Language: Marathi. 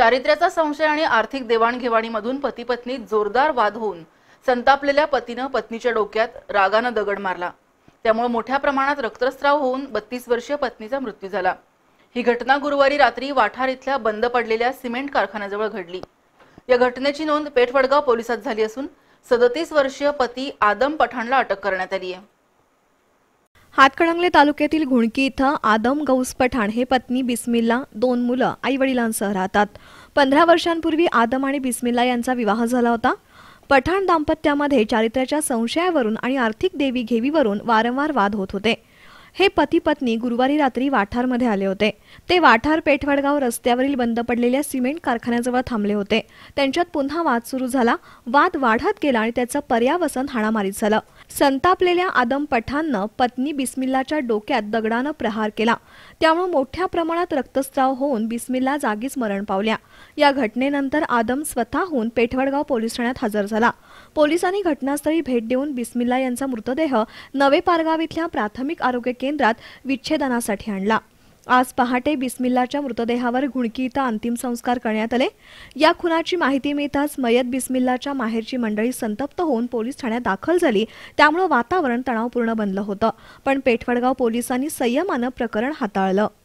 चारित्र्याचा संशय आणि आर्थिक देवाणघेवाणीमधून पती पत्नीत जोरदार वाद होऊन संतापलेल्या पतीनं पत्नीच्या डोक्यात रागानं दगड मारला त्यामुळे मोठ्या प्रमाणात रक्तस्राव होऊन बत्तीस वर्षीय पत्नीचा मृत्यू झाला ही घटना गुरुवारी रात्री वाठार इथल्या बंद पडलेल्या सिमेंट कारखान्याजवळ घडली या घटनेची नोंद पेठवडगाव पोलिसात झाली असून सदतीस वर्षीय पती आदम पठाणला अटक करण्यात आली आहे हातकणंगले तालुक्यातील घुणकी इथं आदम गौस पठाण हे पत्नी बिस्मिल्ला दोन मुलं वडिलांसह राहतात पंधरा वर्षांपूर्वी आदम आणि बिस्मिल्ला यांचा विवाह झाला होता पठाण दाम्पत्यामध्ये चारित्र्याच्या संशयावरून आणि आर्थिक देवी घेवीवरून वारंवार वाद होत होते हे पती पत्नी गुरुवारी रात्री वाठारमध्ये आले होते ते वाठार पेठवडगाव रस्त्यावरील बंद पडलेल्या सिमेंट कारखान्याजवळ थांबले होते त्यांच्यात पुन्हा वाद सुरू झाला वाद वाढत गेला आणि त्याचं पर्यावसन हाणामारीत झालं संतापलेल्या आदम पठाणनं पत्नी बिस्मिल्लाच्या डोक्यात दगडानं प्रहार केला त्यामुळे मोठ्या प्रमाणात रक्तस्राव होऊन बिस्मिल्ला जागीच मरण पावल्या या घटनेनंतर आदम स्वतःहून पेठवडगाव पोलीस ठाण्यात हजर झाला पोलिसांनी घटनास्थळी भेट देऊन बिस्मिल्ला यांचा मृतदेह नवे पारगाव इथल्या प्राथमिक आरोग्य केंद्रात विच्छेदनासाठी आणला आज पहाटे बिस्मिल्लाच्या मृतदेहावर घुणकी इथं अंतिम संस्कार करण्यात आले या खुनाची माहिती मिळताच मयत बिस्मिल्लाच्या माहेरची मंडळी संतप्त होऊन पोलीस ठाण्यात दाखल झाली त्यामुळे वातावरण तणावपूर्ण बनलं होतं पण पेठवडगाव पोलिसांनी संयमानं प्रकरण हाताळलं